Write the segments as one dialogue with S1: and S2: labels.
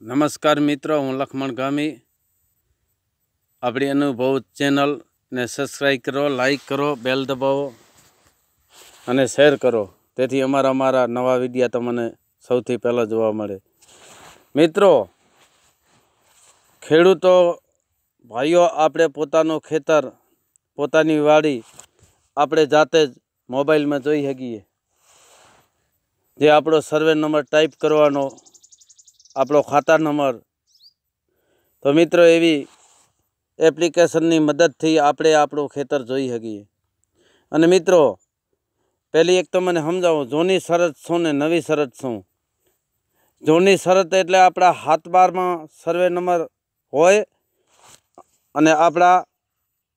S1: નમસ્કાર મિત્રો હું લખમણ ગામી આપણી અનુભવ ચેનલને સબસ્ક્રાઈબ કરો લાઈક કરો બેલ દબાવો અને શેર કરો તેથી અમારા અમારા નવા વિડીયા તમને સૌથી પહેલાં જોવા મળે મિત્રો ખેડૂતો ભાઈઓ આપણે પોતાનું ખેતર પોતાની વાડી આપણે જાતે જ મોબાઈલમાં જોઈ શકીએ જે આપણો સર્વે નંબર ટાઈપ કરવાનો આપણો ખાતા નંબર તો મિત્રો એવી એપ્લિકેશનની મદદથી આપણે આપણું ખેતર જોઈ શકીએ અને મિત્રો પહેલી એક તો મને સમજાવો જૂની શરત શું ને નવી શરત શું જૂની શરત એટલે આપણા હાથ બારમાં સર્વે નંબર હોય અને આપણા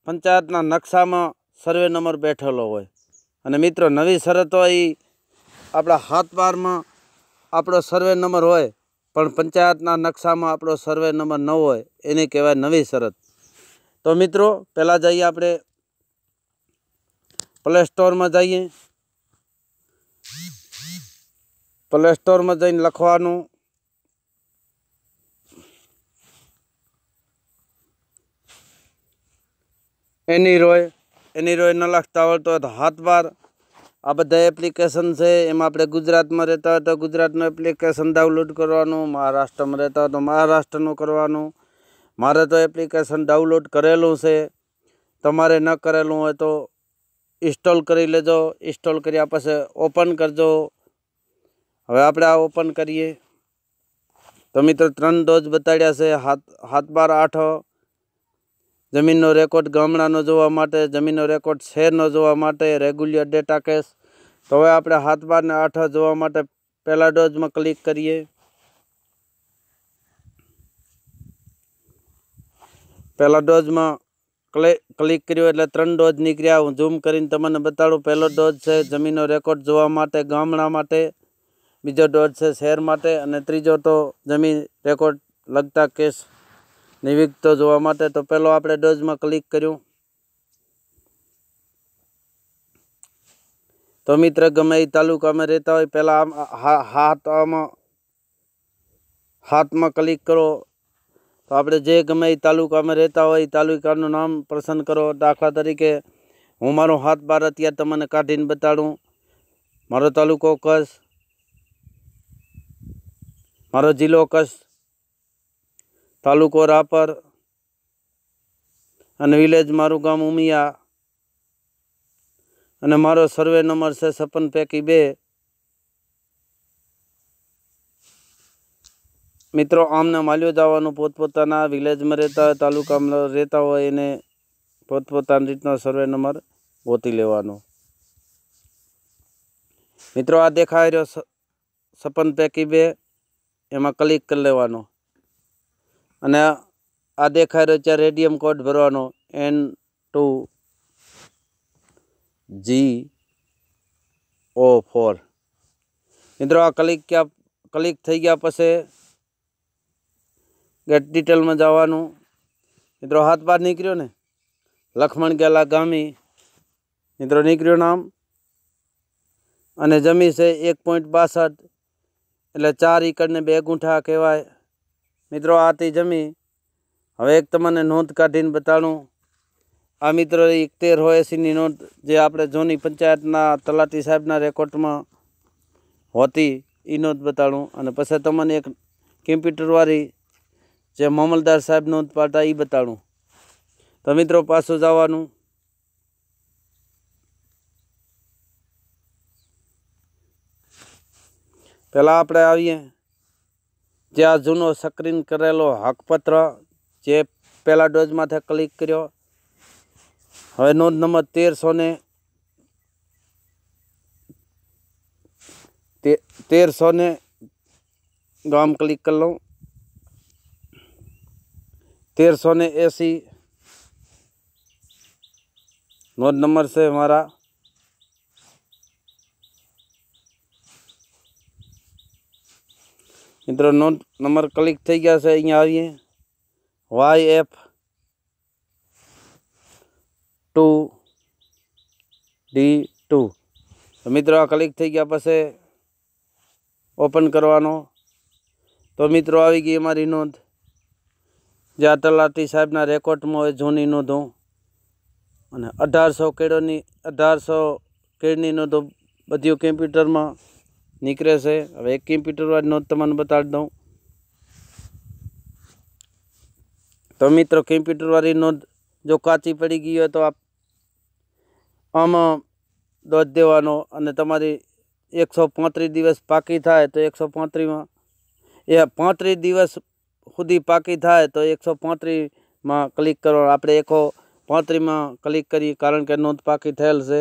S1: પંચાયતના નકશામાં સર્વે નંબર બેઠેલો હોય અને મિત્રો નવી શરત હોય એ આપણા હાથ બારમાં આપણો સર્વે નંબર હોય પણ પંચાયતના નકશામાં આપણો સર્વે નંબર ન હોય એને કહેવાય નવી શરત તો મિત્રો પહેલાં જઈએ આપણે પ્લે સ્ટોરમાં જઈએ પ્લે સ્ટોરમાં જઈને લખવાનું એની રોય એની રોય ન લખતા હોય તો હાથ બાર આ બધા એપ્લિકેશન છે એમાં આપણે ગુજરાતમાં રહેતા હોય તો ગુજરાતનું એપ્લિકેશન ડાઉનલોડ કરવાનું મહારાષ્ટ્રમાં રહેતા હોય તો મહારાષ્ટ્રનું કરવાનું મારે તો એપ્લિકેશન ડાઉનલોડ કરેલું છે તમારે ન કરેલું હોય તો ઇન્સ્ટોલ કરી લેજો ઇન્સ્ટોલ કર્યા પછી ઓપન કરજો હવે આપણે આ ઓપન કરીએ તો મિત્રો ત્રણ ડોઝ બતાડ્યા છે હાથ હાથ બાર આઠ જમીનનો રેકોર્ડ ગામડાનો જોવા માટે જમીનનો રેકોર્ડ શહેરનો જોવા માટે રેગ્યુલર ડેટા કેસ તો હવે આપણે હાથ બાર ને આઠ જોવા માટે પહેલા ડોઝમાં ક્લિક કરીએ પહેલા ડોઝમાં ક્લિક કર્યો એટલે ત્રણ ડોઝ નીકળ્યા હું ઝૂમ કરીને તમને બતાડું પહેલો ડોઝ છે જમીનનો રેકોર્ડ જોવા માટે ગામડા માટે બીજો ડોઝ છે શહેર માટે અને ત્રીજો તો જમીન રેકોર્ડ લગતા કેસ નિવિગતો જોવા માટે તો પહેલો આપણે ડઝમાં ક્લિક કર્યું તો મિત્ર ગમે એ તાલુકામાં રહેતા હોય પહેલાં હાથમાં હાથમાં ક્લિક કરો તો આપણે જે ગમે એ તાલુકામાં રહેતા હોય એ તાલુકાનું નામ પસંદ કરો દાખલા તરીકે હું મારો હાથ બાર અત્યારે તમને કાઢીને બતાડું મારો તાલુકો કચ્છ મારો જિલ્લો કચ્છ તાલુકો રાપર અને વિલેજ મારું ગામ ઉમિયા અને મારો સર્વે નંબર છે સપન પૈકી બે મિત્રો આમને માલ્યો જવાનું પોતપોતાના વિલેજમાં રહેતા હોય તાલુકામાં રહેતા હોય એને પોતપોતાની રીતનો સર્વે નંબર ગોતી લેવાનો મિત્રો આ દેખાઈ રહ્યો સપન પૈકી બે એમાં ક્લિક કરી લેવાનો અને આ દેખાઈ રહ્યો છે રેડિયમ કોડ ભરવાનો N two G O four મિત્રો આ ક્લિક ક્યાં ક્લિક થઈ ગયા પછી ગેટ ડિટેલમાં જવાનું મિત્રો હાથ બહાર નીકળ્યો ને લખમણ ગેલા ગામી મિત્રો નીકળ્યું નામ અને જમી છે એક પોઈન્ટ બાસઠ એટલે ચાર એકડને બે ગુંઠા કહેવાય મિત્રો આ તે જમી હવે એક તમને નોંધ કાઢીને બતાડું આ મિત્રો એકતેર હોય એસીની નોંધ જે આપણે જૂની પંચાયતના તલાટી સાહેબના રેકોર્ડમાં હોતી એ નોંધ બતાડું અને પછી તમને એક કમ્પ્યુટરવાળી જે મામલદાર સાહેબ નોંધ પાડતા એ બતાડું તો મિત્રો પાછું જવાનું પહેલાં આપણે આવીએ ત્યાં જૂનો સક્રિન કરેલો હકપત્ર જે પહેલાં ડોઝમાંથી ક્લિક કર્યો હવે નોંધ નંબર તેરસો ને તેરસો ને ગામ ક્લિક કરી લઉં તેરસો ને એંસી નોંધ નંબર છે મારા મિત્રોનો નંબર ક્લિક થઈ ગયા છે અહીંયા આવીએ Y F two D two મિત્રો આ ક્લિક થઈ ગયા પછી ઓપન કરવાનો તો મિત્રો આવી ગઈ અમારી નોંધ જે આ તલાટી સાહેબના રેકોર્ડમાં હોય જૂની નોંધો અને અઢારસો કેળોની અઢારસો કેળની નોંધો બધી કોમ્પ્યુટરમાં નીકળે છે હવે એક કમ્પ્યુટરવાળી નોંધ તમને બતાવી દઉં તો મિત્રો કમ્પ્યુટરવાળી નોંધ જો કાચી પડી ગઈ હોય તો આપ આમાં દોધ દેવાનો અને તમારી એકસો પાંત્રીસ દિવસ પાકી થાય તો એકસો પાંત્રીસમાં એ પાંત્રીસ દિવસ સુધી પાકી થાય તો એકસો પાંત્રીસમાં ક્લિક કરવાનું આપણે એકસો પાંત્રીસમાં ક્લિક કરીએ કારણ કે નોંધ પાકી થયેલ છે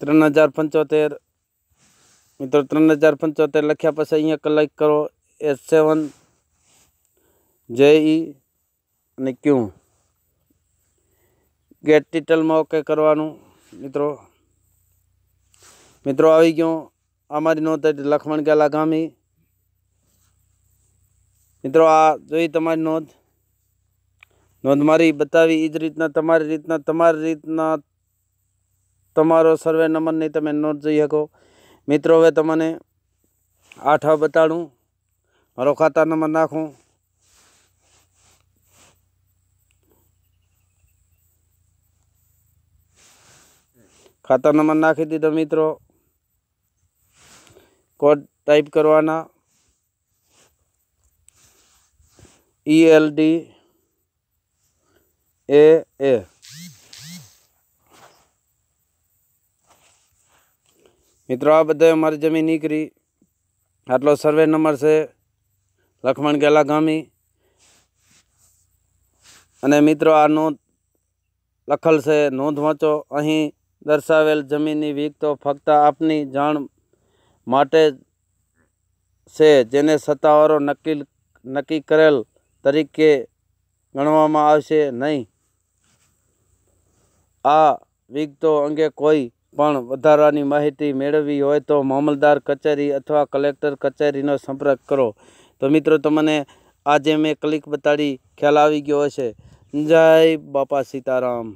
S1: ત્રણ હજાર પંચોતેર મિત્રો ત્રણ હજાર પંચોતેર લખ્યા પછી અહીંયા કલેક્ટ કરો એસ સેવન જે ઈ અને ક્યુ ગેટ ડિટેલમાં ઓકે કરવાનું મિત્રો મિત્રો આવી ગયો અમારી નોંધ હતી લખમણ ગેલા ગામી મિત્રો આ જોઈ તમારી નોંધ નોંધ મારી બતાવી એ જ રીતના તમારી રીતના તમારી રીતના તમારો સર્વે નંબર ની તમે નોટ જોઈ શકો મિત્રો હવે તમને આઠા બતાડું મારો ખાતા નંબર નાખું ખાતા નંબર નાખી દીધો મિત્રો કોડ ટાઈપ કરવાના ઈ એલ ડી એ એ મિત્રો આ બધે અમારી જમીન નીકળી આટલો સર્વે નંબર છે લખમણ ગેલા અને મિત્રો આ નોંધ લખલ છે નોંધ વાંચો અહીં દર્શાવેલ જમીનની વિગતો ફક્ત આપની જાણ માટે છે જેને સત્તાવારો નક્કી નક્કી કરેલ તરીકે ગણવામાં આવશે નહીં આ વિગતો અંગે કોઈ પણ વધારાની માહિતી મેળવવી હોય તો મામલદાર કચેરી અથવા કલેક્ટર કચેરીનો સંપર્ક કરો તો મિત્રો તમને આજે મેં ક્લિક બતાડી ખ્યાલ આવી ગયો હશે જય બાપા સીતારામ